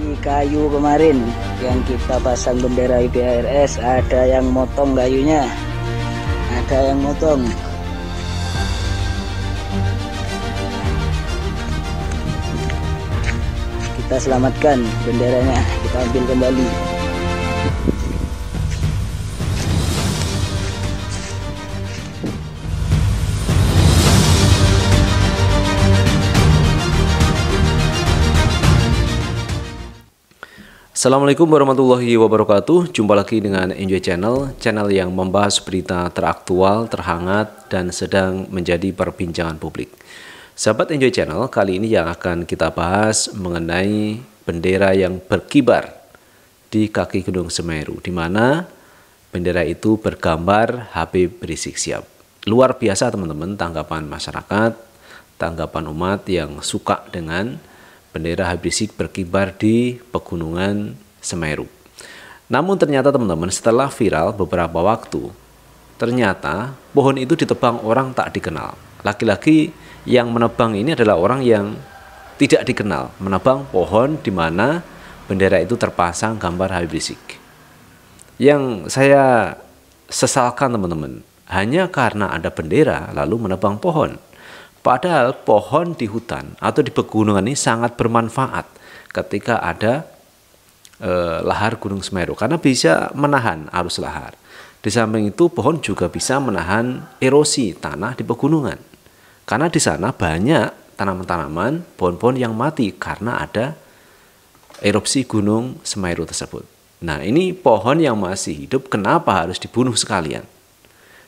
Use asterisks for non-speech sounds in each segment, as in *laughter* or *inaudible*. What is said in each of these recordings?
di kayu kemarin yang kita pasang bendera IBRS ada yang motong kayunya ada yang motong kita selamatkan benderanya kita ambil kembali Assalamualaikum warahmatullahi wabarakatuh. Jumpa lagi dengan Enjoy Channel, channel yang membahas berita teraktual, terhangat, dan sedang menjadi perbincangan publik. Sahabat Enjoy Channel, kali ini yang akan kita bahas mengenai bendera yang berkibar di kaki Gunung Semeru, di mana bendera itu bergambar HP Rizik Siap. Luar biasa teman-teman tanggapan masyarakat, tanggapan umat yang suka dengan bendera Rizik berkibar di pegunungan Semeru. Namun ternyata teman-teman setelah viral beberapa waktu, ternyata pohon itu ditebang orang tak dikenal. Laki-laki yang menebang ini adalah orang yang tidak dikenal, menebang pohon di mana bendera itu terpasang gambar Habib Rizik. Yang saya sesalkan teman-teman, hanya karena ada bendera lalu menebang pohon. Padahal pohon di hutan atau di pegunungan ini sangat bermanfaat ketika ada eh, lahar Gunung Semeru karena bisa menahan arus lahar. Di samping itu pohon juga bisa menahan erosi tanah di pegunungan. Karena di sana banyak tanaman-tanaman, pohon-pohon yang mati karena ada erupsi Gunung Semeru tersebut. Nah, ini pohon yang masih hidup kenapa harus dibunuh sekalian?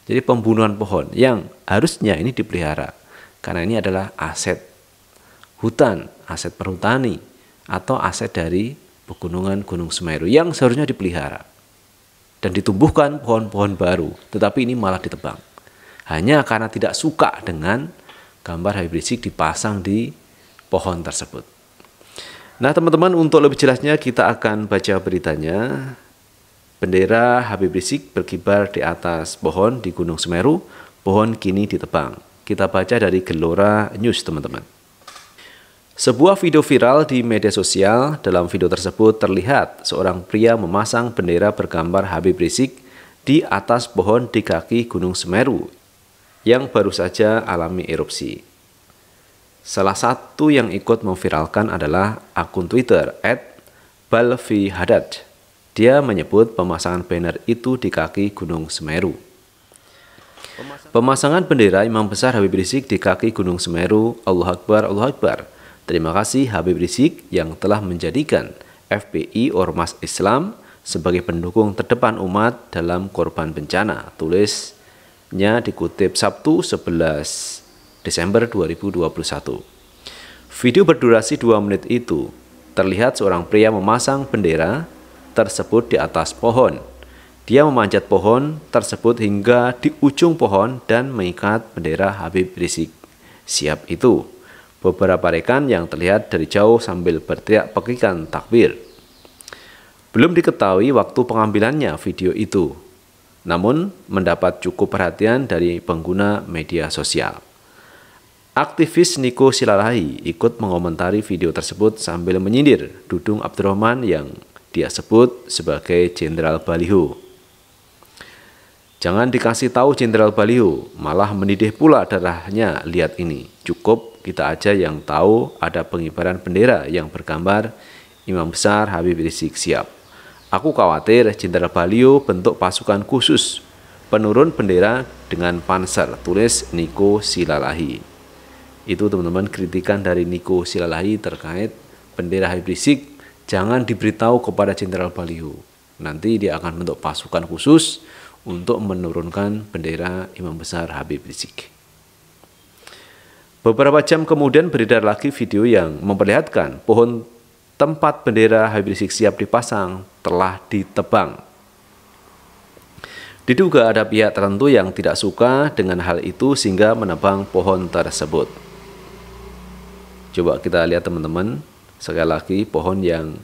Jadi pembunuhan pohon yang harusnya ini dipelihara karena ini adalah aset hutan, aset perhutani, atau aset dari pegunungan Gunung Semeru yang seharusnya dipelihara dan ditumbuhkan pohon-pohon baru, tetapi ini malah ditebang. Hanya karena tidak suka dengan gambar Habib Rizik dipasang di pohon tersebut. Nah, teman-teman, untuk lebih jelasnya kita akan baca beritanya. Bendera Habib Rizik berkibar di atas pohon di Gunung Semeru, pohon kini ditebang. Kita baca dari Gelora News, teman-teman. Sebuah video viral di media sosial, dalam video tersebut terlihat seorang pria memasang bendera bergambar Habib Rizik di atas pohon di kaki Gunung Semeru yang baru saja alami erupsi. Salah satu yang ikut memviralkan adalah akun Twitter @balvihadad. Dia menyebut pemasangan banner itu di kaki Gunung Semeru. Pemasangan bendera Imam Besar Habib Rizik di kaki Gunung Semeru, Allah Akbar, Allah Akbar. Terima kasih Habib Rizik yang telah menjadikan FPI Ormas Islam sebagai pendukung terdepan umat dalam korban bencana, tulisnya dikutip Sabtu 11 Desember 2021. Video berdurasi 2 menit itu terlihat seorang pria memasang bendera tersebut di atas pohon dia memanjat pohon tersebut hingga di ujung pohon dan mengikat bendera Habib Rizik. Siap itu, beberapa rekan yang terlihat dari jauh sambil berteriak pekikan takbir. Belum diketahui waktu pengambilannya video itu, namun mendapat cukup perhatian dari pengguna media sosial. Aktivis Niko Silalahi ikut mengomentari video tersebut sambil menyindir Dudung Abdurrahman yang dia sebut sebagai Jenderal Baliho. Jangan dikasih tahu Jenderal Baliho, malah mendidih pula darahnya lihat ini. Cukup kita aja yang tahu ada pengibaran bendera yang bergambar Imam Besar Habib Rizik Siap. Aku khawatir Jenderal Baliho bentuk pasukan khusus penurun bendera dengan panser, tulis Niko Silalahi. Itu teman-teman kritikan dari Niko Silalahi terkait bendera Habib Rizik jangan diberitahu kepada Jenderal Baliho. Nanti dia akan bentuk pasukan khusus untuk menurunkan bendera Imam Besar Habib Rizik. Beberapa jam kemudian beredar lagi video yang memperlihatkan pohon tempat bendera Habib Rizik siap dipasang telah ditebang. Diduga ada pihak tertentu yang tidak suka dengan hal itu sehingga menebang pohon tersebut. Coba kita lihat teman-teman, sekali lagi pohon yang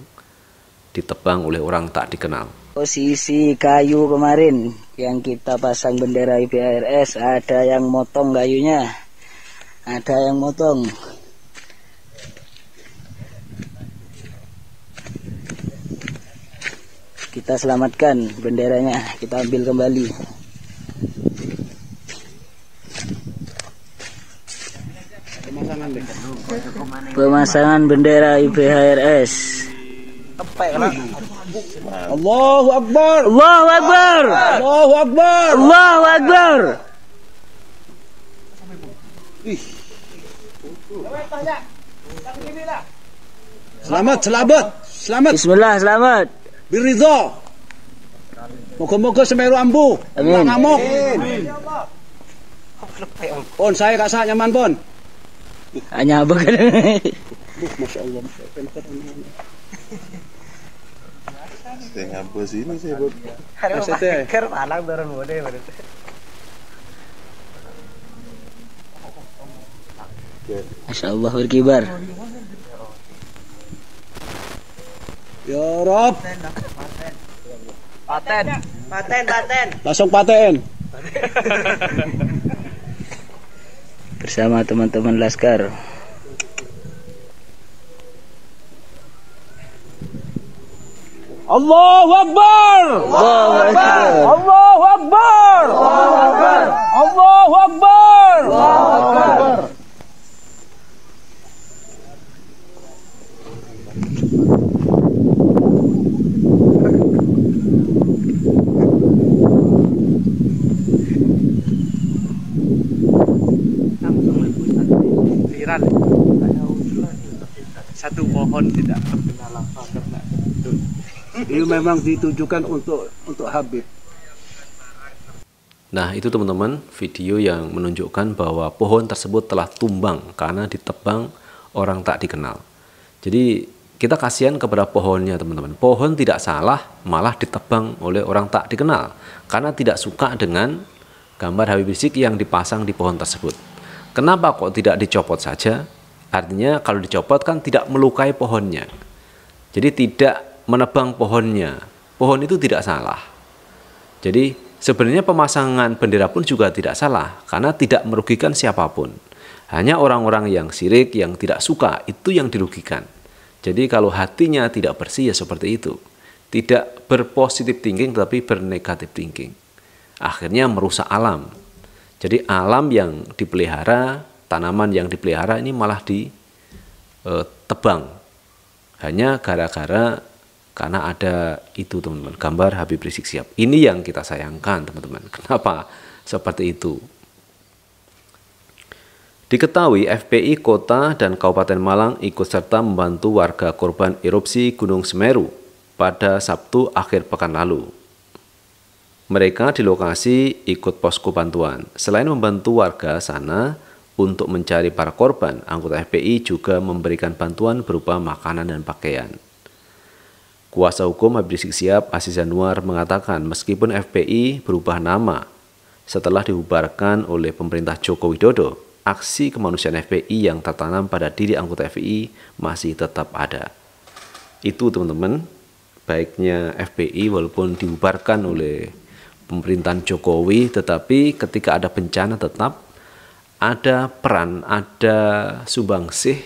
ditebang oleh orang tak dikenal posisi kayu kemarin yang kita pasang bendera IBRS ada yang motong kayunya ada yang motong kita selamatkan benderanya kita ambil kembali pemasangan bendera IBHRS Allahu Akbar. Allahu Akbar. Allahu Akbar. Allahu Akbar. Selamat, selamat, selamat. Bismillah, selamat. Birido. Moga-moga Semeru ambu. Amin. Ngamuk. Pon saya sah nyaman pon. Hanya apa kan? Masya Allah, masya Allah teh ngabas ini sih buat harus teh ker anak bareng berarti Masya Allah berkibar Ya Rob Paten Paten Paten Langsung paten Bersama teman-teman Laskar Allahu Akbar. Allahu Akbar. Allahu Akbar. Allahu Akbar. Allahu Akbar. Langsung liburan. Satu pohon tidak terkena lava ini memang ditujukan untuk untuk Habib. Nah, itu teman-teman video yang menunjukkan bahwa pohon tersebut telah tumbang karena ditebang orang tak dikenal. Jadi kita kasihan kepada pohonnya teman-teman. Pohon tidak salah malah ditebang oleh orang tak dikenal karena tidak suka dengan gambar Habib Rizik yang dipasang di pohon tersebut. Kenapa kok tidak dicopot saja? Artinya kalau dicopot kan tidak melukai pohonnya. Jadi tidak menebang pohonnya. Pohon itu tidak salah. Jadi sebenarnya pemasangan bendera pun juga tidak salah karena tidak merugikan siapapun. Hanya orang-orang yang sirik, yang tidak suka itu yang dirugikan. Jadi kalau hatinya tidak bersih ya seperti itu. Tidak berpositif thinking tetapi bernegatif thinking. Akhirnya merusak alam. Jadi alam yang dipelihara, tanaman yang dipelihara ini malah ditebang. Eh, Hanya gara-gara karena ada itu teman-teman, gambar Habib Rizik siap Ini yang kita sayangkan teman-teman. *laughs* Kenapa seperti itu? Diketahui FPI Kota dan Kabupaten Malang ikut serta membantu warga korban erupsi Gunung Semeru pada Sabtu akhir pekan lalu. Mereka di lokasi ikut posko bantuan. Selain membantu warga sana untuk mencari para korban, anggota FPI juga memberikan bantuan berupa makanan dan pakaian. Kuasa Hukum Habib Rizik Sihab Aziz Januar, mengatakan meskipun FPI berubah nama setelah dibubarkan oleh pemerintah Joko Widodo, aksi kemanusiaan FPI yang tertanam pada diri anggota FPI masih tetap ada. Itu teman-teman, baiknya FPI walaupun dibubarkan oleh pemerintahan Jokowi, tetapi ketika ada bencana tetap ada peran, ada sumbangsih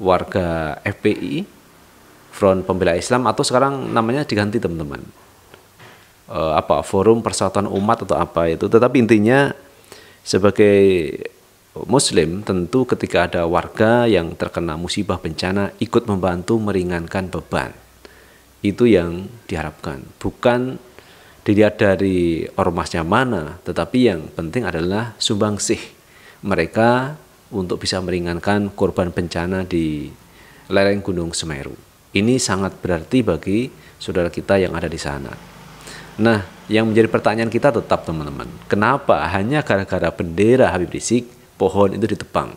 warga FPI Front Pembela Islam atau sekarang namanya diganti teman-teman e, apa Forum Persatuan Umat atau apa itu tetapi intinya sebagai Muslim tentu ketika ada warga yang terkena musibah bencana ikut membantu meringankan beban itu yang diharapkan bukan dilihat dari ormasnya mana tetapi yang penting adalah sumbangsih mereka untuk bisa meringankan korban bencana di lereng Gunung Semeru. Ini sangat berarti bagi saudara kita yang ada di sana. Nah, yang menjadi pertanyaan kita tetap teman-teman, kenapa hanya gara-gara bendera Habib Rizik pohon itu ditebang?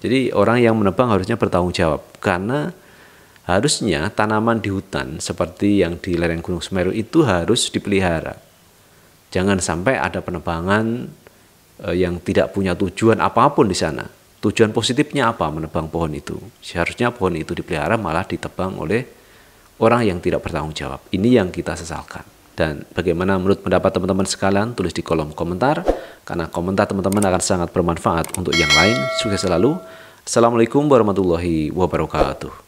Jadi orang yang menebang harusnya bertanggung jawab karena harusnya tanaman di hutan seperti yang di lereng Gunung Semeru itu harus dipelihara. Jangan sampai ada penebangan eh, yang tidak punya tujuan apapun di sana. Tujuan positifnya apa menebang pohon itu? Seharusnya pohon itu dipelihara malah ditebang oleh orang yang tidak bertanggung jawab. Ini yang kita sesalkan. Dan bagaimana menurut pendapat teman-teman sekalian? Tulis di kolom komentar, karena komentar teman-teman akan sangat bermanfaat untuk yang lain. Sukses selalu. Assalamualaikum warahmatullahi wabarakatuh.